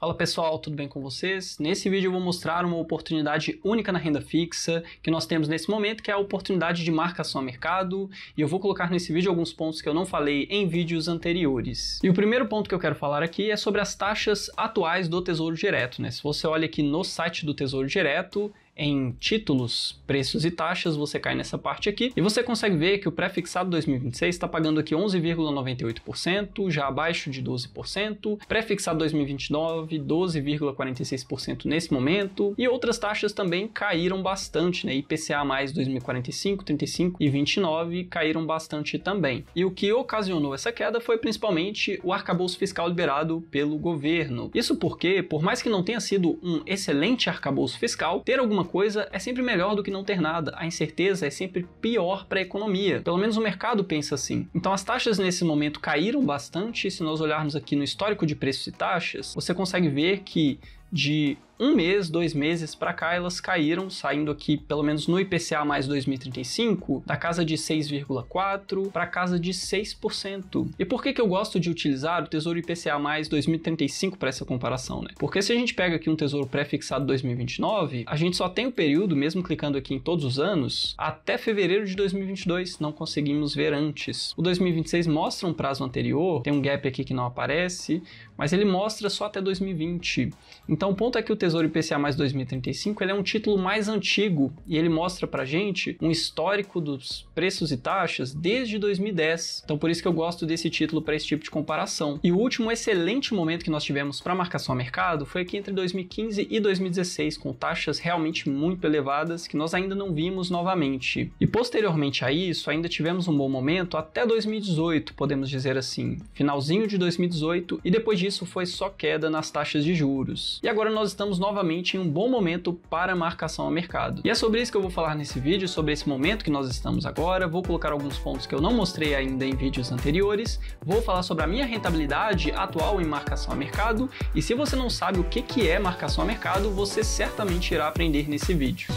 Fala pessoal, tudo bem com vocês? Nesse vídeo eu vou mostrar uma oportunidade única na renda fixa que nós temos nesse momento, que é a oportunidade de marcação a mercado, e eu vou colocar nesse vídeo alguns pontos que eu não falei em vídeos anteriores. E o primeiro ponto que eu quero falar aqui é sobre as taxas atuais do Tesouro Direto, né? Se você olha aqui no site do Tesouro Direto, em títulos, preços e taxas, você cai nessa parte aqui e você consegue ver que o pré-fixado 2026 está pagando aqui 11,98%, já abaixo de 12%, pré-fixado 2029 12,46% nesse momento e outras taxas também caíram bastante, né? IPCA mais 2045, 35 e 29 caíram bastante também. E o que ocasionou essa queda foi principalmente o arcabouço fiscal liberado pelo governo. Isso porque, por mais que não tenha sido um excelente arcabouço fiscal, ter alguma coisa é sempre melhor do que não ter nada. A incerteza é sempre pior para a economia. Pelo menos o mercado pensa assim. Então as taxas nesse momento caíram bastante. Se nós olharmos aqui no histórico de preços e taxas, você consegue ver que de um mês, dois meses para cá, elas caíram, saindo aqui, pelo menos no IPCA mais 2035, da casa de 6,4% para casa de 6%. E por que, que eu gosto de utilizar o Tesouro IPCA mais 2035 para essa comparação? Né? Porque se a gente pega aqui um Tesouro pré-fixado 2029, a gente só tem o período, mesmo clicando aqui em todos os anos, até fevereiro de 2022, não conseguimos ver antes. O 2026 mostra um prazo anterior, tem um gap aqui que não aparece, mas ele mostra só até 2020. Então o ponto é que o Tesouro Tesouro IPCA mais 2035 ele é um título mais antigo e ele mostra pra gente um histórico dos preços e taxas desde 2010. Então por isso que eu gosto desse título para esse tipo de comparação. E o último excelente momento que nós tivemos para marcação a mercado foi aqui entre 2015 e 2016 com taxas realmente muito elevadas que nós ainda não vimos novamente. E posteriormente a isso, ainda tivemos um bom momento até 2018, podemos dizer assim, finalzinho de 2018 e depois disso foi só queda nas taxas de juros. E agora nós estamos estamos novamente em um bom momento para marcação a mercado. E é sobre isso que eu vou falar nesse vídeo, sobre esse momento que nós estamos agora, vou colocar alguns pontos que eu não mostrei ainda em vídeos anteriores, vou falar sobre a minha rentabilidade atual em marcação a mercado, e se você não sabe o que é marcação a mercado, você certamente irá aprender nesse vídeo.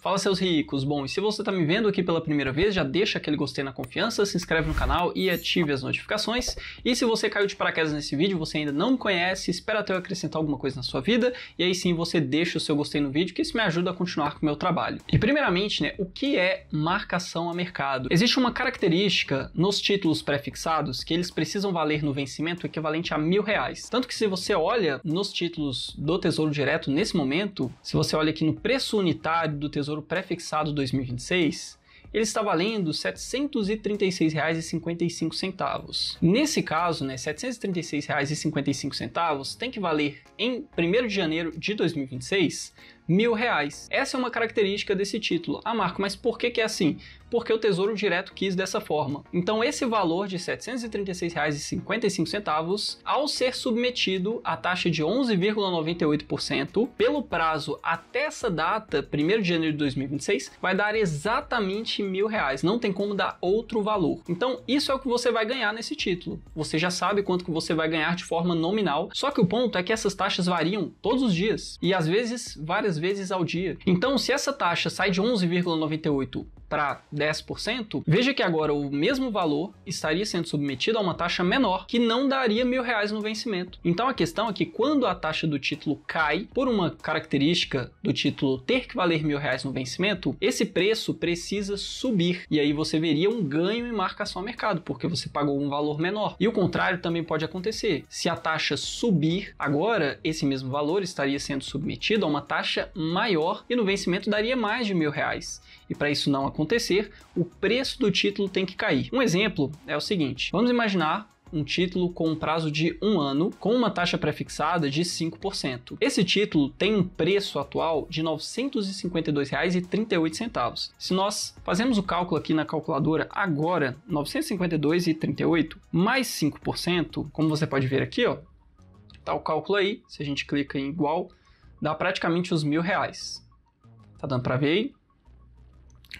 Fala seus ricos! Bom, e se você está me vendo aqui pela primeira vez, já deixa aquele gostei na confiança, se inscreve no canal e ative as notificações. E se você caiu de paraquedas nesse vídeo, você ainda não me conhece, espera até eu acrescentar alguma coisa na sua vida, e aí sim você deixa o seu gostei no vídeo, que isso me ajuda a continuar com o meu trabalho. E primeiramente, né, o que é marcação a mercado? Existe uma característica nos títulos prefixados que eles precisam valer no vencimento equivalente a mil reais. Tanto que se você olha nos títulos do Tesouro Direto nesse momento, se você olha aqui no preço unitário do Tesouro Tesouro Prefixado 2026, ele está valendo R$ 736,55. Nesse caso, né, R$ 736,55 tem que valer em 1 de janeiro de 2026 mil reais. Essa é uma característica desse título. Ah, Marco, mas por que, que é assim? Porque o Tesouro Direto quis dessa forma. Então esse valor de R$ 736,55, ao ser submetido à taxa de 11,98%, pelo prazo até essa data, 1 de janeiro de 2026, vai dar exatamente mil reais. Não tem como dar outro valor. Então isso é o que você vai ganhar nesse título. Você já sabe quanto que você vai ganhar de forma nominal. Só que o ponto é que essas taxas variam todos os dias e às vezes várias vezes ao dia. Então, se essa taxa sai de 11,98 para 10%, veja que agora o mesmo valor estaria sendo submetido a uma taxa menor, que não daria mil reais no vencimento. Então a questão é que quando a taxa do título cai, por uma característica do título ter que valer mil reais no vencimento, esse preço precisa subir. E aí você veria um ganho em marcação ao mercado, porque você pagou um valor menor. E o contrário também pode acontecer. Se a taxa subir agora, esse mesmo valor estaria sendo submetido a uma taxa maior e no vencimento daria mais de mil reais e para isso não acontecer, o preço do título tem que cair. Um exemplo é o seguinte: vamos imaginar um título com um prazo de um ano, com uma taxa prefixada de 5%. Esse título tem um preço atual de R$ 952,38. Se nós fazemos o cálculo aqui na calculadora agora, R$ 952,38 mais 5%, como você pode ver aqui, ó, tá o cálculo aí, se a gente clica em igual, dá praticamente os mil reais. Tá dando para ver aí?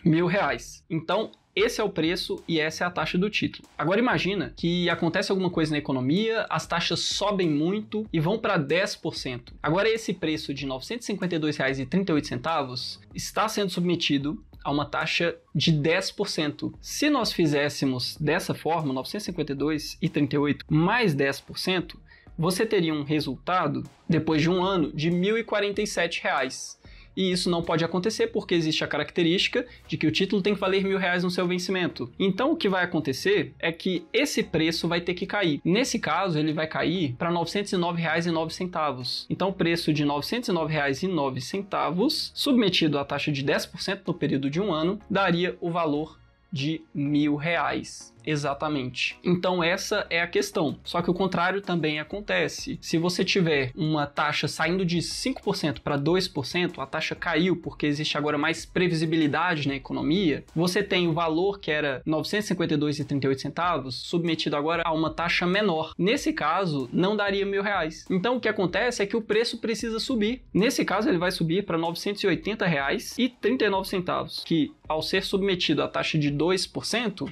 mil reais. Então, esse é o preço e essa é a taxa do título. Agora imagina que acontece alguma coisa na economia, as taxas sobem muito e vão para 10%. Agora esse preço de R$ 952,38 está sendo submetido a uma taxa de 10%. Se nós fizéssemos dessa forma, 952,38 mais 10%, você teria um resultado depois de um ano de R$ 1.047. Reais e isso não pode acontecer porque existe a característica de que o título tem que valer mil reais no seu vencimento. Então o que vai acontecer é que esse preço vai ter que cair. Nesse caso, ele vai cair para R$ 909,09. Então o preço de R$ 909,09 submetido à taxa de 10% no período de um ano daria o valor de mil reais exatamente. Então essa é a questão. Só que o contrário também acontece. Se você tiver uma taxa saindo de 5% para 2%, a taxa caiu porque existe agora mais previsibilidade na economia. Você tem o valor que era 952,38 centavos submetido agora a uma taxa menor. Nesse caso, não daria mil reais. Então o que acontece é que o preço precisa subir. Nesse caso, ele vai subir para 980 reais e 39 centavos, que ao ser submetido à taxa de 2%,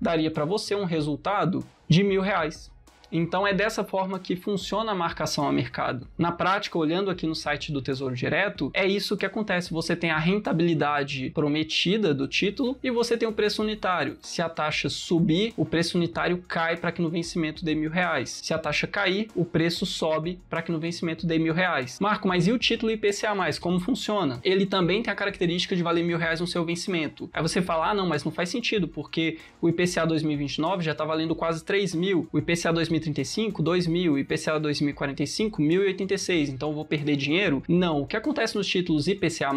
daria para você um resultado de mil reais. Então é dessa forma que funciona a marcação a mercado. Na prática, olhando aqui no site do Tesouro Direto, é isso que acontece. Você tem a rentabilidade prometida do título e você tem o preço unitário. Se a taxa subir, o preço unitário cai para que no vencimento dê mil reais. Se a taxa cair, o preço sobe para que no vencimento dê mil reais. Marco, mas e o título IPCA+, como funciona? Ele também tem a característica de valer mil reais no seu vencimento. Aí você fala, ah, não, mas não faz sentido, porque o IPCA 2029 já está valendo quase 3 mil, o IPCA 2029 2035, 2000, IPCA 2045, 1086, então vou perder dinheiro? Não, o que acontece nos títulos IPCA+,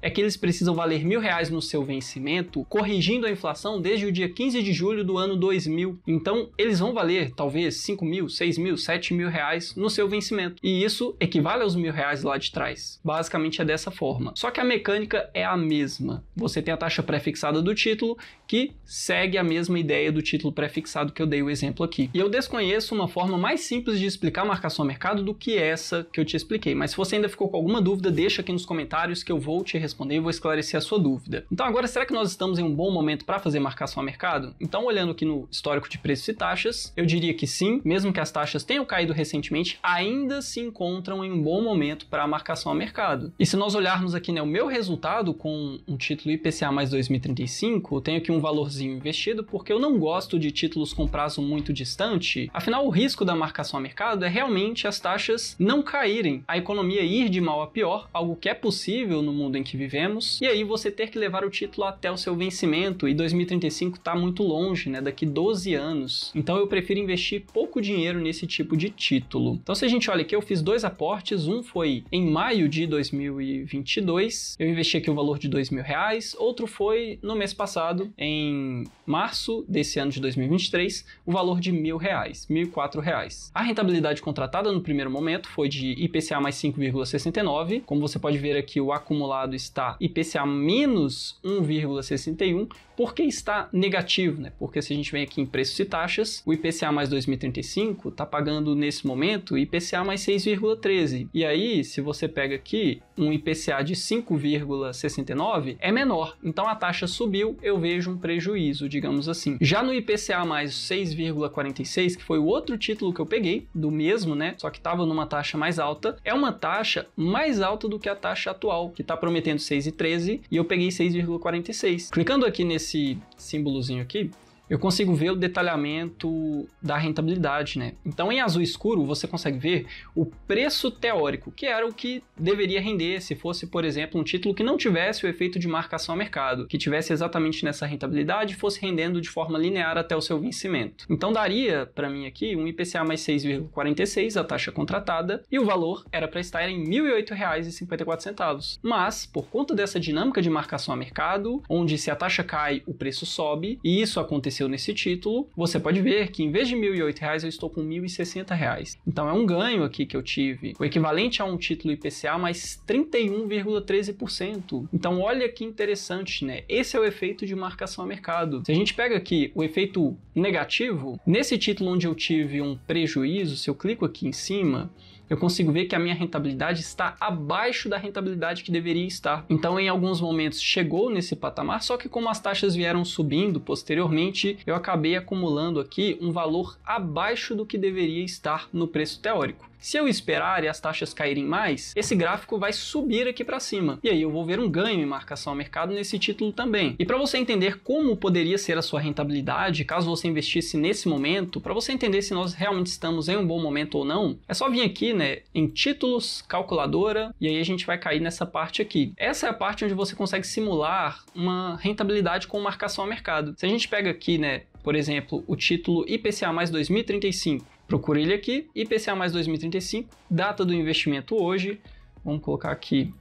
é que eles precisam valer mil reais no seu vencimento, corrigindo a inflação desde o dia 15 de julho do ano 2000. Então, eles vão valer, talvez, 5 mil, 6 mil, 7 mil reais no seu vencimento. E isso equivale aos mil reais lá de trás. Basicamente é dessa forma. Só que a mecânica é a mesma. Você tem a taxa prefixada do título, que segue a mesma ideia do título prefixado que eu dei o exemplo aqui. E eu desconheço ofereço uma forma mais simples de explicar marcação a mercado do que essa que eu te expliquei. Mas se você ainda ficou com alguma dúvida, deixa aqui nos comentários que eu vou te responder e vou esclarecer a sua dúvida. Então agora, será que nós estamos em um bom momento para fazer marcação a mercado? Então, olhando aqui no histórico de preços e taxas, eu diria que sim, mesmo que as taxas tenham caído recentemente, ainda se encontram em um bom momento para a marcação a mercado. E se nós olharmos aqui né, o meu resultado com um título IPCA mais 2035, eu tenho aqui um valorzinho investido porque eu não gosto de títulos com prazo muito distante, afinal Afinal, o risco da marcação a mercado é realmente as taxas não caírem, a economia ir de mal a pior, algo que é possível no mundo em que vivemos, e aí você ter que levar o título até o seu vencimento, e 2035 está muito longe, né, daqui 12 anos. Então eu prefiro investir pouco dinheiro nesse tipo de título. Então se a gente olha aqui, eu fiz dois aportes, um foi em maio de 2022, eu investi aqui o valor de dois mil reais, outro foi no mês passado, em março desse ano de 2023, o valor de mil reais, mil R$ A rentabilidade contratada no primeiro momento foi de IPCA mais 5,69. Como você pode ver aqui, o acumulado está IPCA menos 1,61, por que está negativo? Né? Porque se a gente vem aqui em preços e taxas, o IPCA mais 2035 está pagando nesse momento IPCA mais 6,13. E aí, se você pega aqui um IPCA de 5,69, é menor. Então a taxa subiu, eu vejo um prejuízo, digamos assim. Já no IPCA mais 6,46, que foi o outro título que eu peguei, do mesmo, né? Só que estava numa taxa mais alta, é uma taxa mais alta do que a taxa atual, que está prometendo 6,13 e eu peguei 6,46. Clicando aqui nesse esse símbolozinho aqui, eu consigo ver o detalhamento da rentabilidade, né? Então, em azul escuro, você consegue ver o preço teórico, que era o que deveria render se fosse, por exemplo, um título que não tivesse o efeito de marcação a mercado, que tivesse exatamente nessa rentabilidade e fosse rendendo de forma linear até o seu vencimento. Então, daria para mim aqui um IPCA mais 6,46, a taxa contratada, e o valor era para estar em R$ 1.008,54. Mas, por conta dessa dinâmica de marcação a mercado, onde se a taxa cai, o preço sobe, e isso aconteceu aconteceu nesse título, você pode ver que em vez de R$ 1.008 eu estou com R$ 1.060. Então é um ganho aqui que eu tive, o equivalente a um título IPCA mais 31,13%. Então olha que interessante, né? Esse é o efeito de marcação a mercado. Se a gente pega aqui o efeito negativo, nesse título onde eu tive um prejuízo, se eu clico aqui em cima, eu consigo ver que a minha rentabilidade está abaixo da rentabilidade que deveria estar. Então, em alguns momentos chegou nesse patamar, só que como as taxas vieram subindo posteriormente, eu acabei acumulando aqui um valor abaixo do que deveria estar no preço teórico. Se eu esperar e as taxas caírem mais, esse gráfico vai subir aqui para cima. E aí eu vou ver um ganho em marcação ao mercado nesse título também. E para você entender como poderia ser a sua rentabilidade caso você investisse nesse momento, para você entender se nós realmente estamos em um bom momento ou não, é só vir aqui, né, em títulos, calculadora, e aí a gente vai cair nessa parte aqui. Essa é a parte onde você consegue simular uma rentabilidade com marcação ao mercado. Se a gente pega aqui, né, por exemplo, o título IPCA mais 2035. Procura ele aqui, IPCA mais 2035, data do investimento hoje, vamos colocar aqui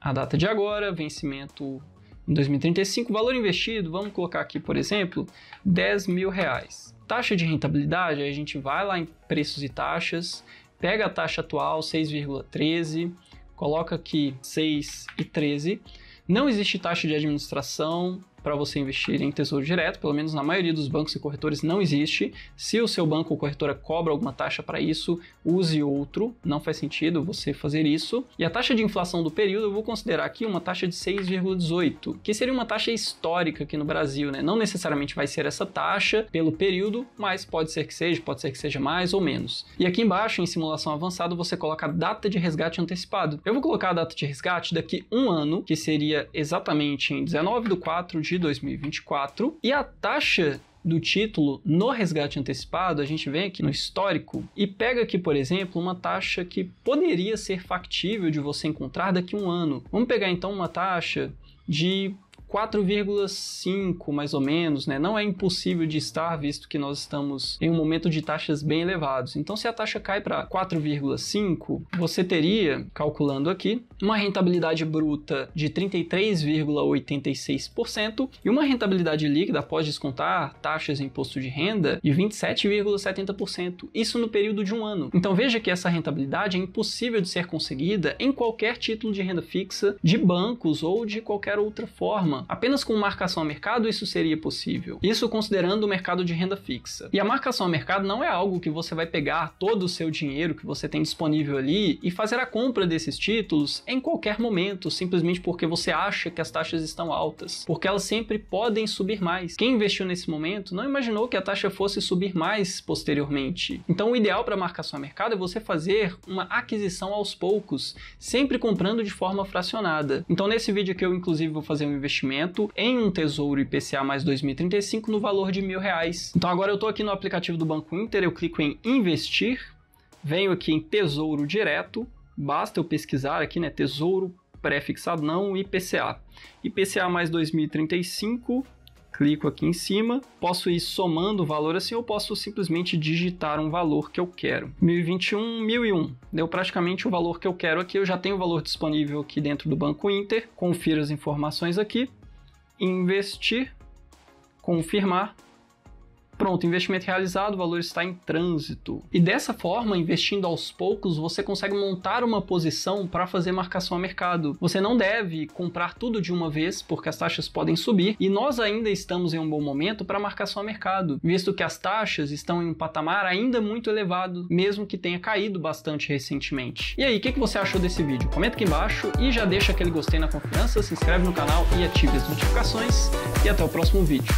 a data de agora, vencimento em 2035, valor investido, vamos colocar aqui, por exemplo, 10 mil reais. Taxa de rentabilidade, a gente vai lá em preços e taxas, pega a taxa atual, 6,13, coloca aqui 6,13. Não existe taxa de administração, para você investir em tesouro direto, pelo menos na maioria dos bancos e corretores não existe. Se o seu banco ou corretora cobra alguma taxa para isso, use outro, não faz sentido você fazer isso. E a taxa de inflação do período eu vou considerar aqui uma taxa de 6,18, que seria uma taxa histórica aqui no Brasil, né? Não necessariamente vai ser essa taxa pelo período, mas pode ser que seja, pode ser que seja mais ou menos. E aqui embaixo, em simulação avançada, você coloca a data de resgate antecipado. Eu vou colocar a data de resgate daqui um ano, que seria exatamente em 19 de 4 de de 2024. E a taxa do título no resgate antecipado, a gente vem aqui no histórico e pega aqui, por exemplo, uma taxa que poderia ser factível de você encontrar daqui a um ano. Vamos pegar então uma taxa de 4,5 mais ou menos, né? Não é impossível de estar, visto que nós estamos em um momento de taxas bem elevados. Então, se a taxa cai para 4,5, você teria, calculando aqui, uma rentabilidade bruta de 33,86% e uma rentabilidade líquida após descontar taxas e imposto de renda de 27,70%. Isso no período de um ano. Então, veja que essa rentabilidade é impossível de ser conseguida em qualquer título de renda fixa de bancos ou de qualquer outra forma nenhuma. Apenas com marcação a mercado isso seria possível. Isso considerando o mercado de renda fixa. E a marcação a mercado não é algo que você vai pegar todo o seu dinheiro que você tem disponível ali e fazer a compra desses títulos em qualquer momento, simplesmente porque você acha que as taxas estão altas, porque elas sempre podem subir mais. Quem investiu nesse momento não imaginou que a taxa fosse subir mais posteriormente. Então, o ideal para marcação a mercado é você fazer uma aquisição aos poucos, sempre comprando de forma fracionada. Então, nesse vídeo aqui eu inclusive vou fazer um investimento investimento em um tesouro IPCA mais 2035 no valor de mil reais. Então agora eu estou aqui no aplicativo do Banco Inter, eu clico em investir, venho aqui em tesouro direto, basta eu pesquisar aqui, né, tesouro pré-fixado não, IPCA. IPCA mais 2035, clico aqui em cima, posso ir somando o valor assim ou posso simplesmente digitar um valor que eu quero. 1021, 1001, deu praticamente o valor que eu quero aqui, eu já tenho o valor disponível aqui dentro do Banco Inter, confira as informações aqui, investir, confirmar, Pronto, investimento realizado, o valor está em trânsito. E dessa forma, investindo aos poucos, você consegue montar uma posição para fazer marcação a mercado. Você não deve comprar tudo de uma vez, porque as taxas podem subir, e nós ainda estamos em um bom momento para marcação a mercado, visto que as taxas estão em um patamar ainda muito elevado, mesmo que tenha caído bastante recentemente. E aí, o que, que você achou desse vídeo? Comenta aqui embaixo e já deixa aquele gostei na confiança, se inscreve no canal e ative as notificações. E até o próximo vídeo.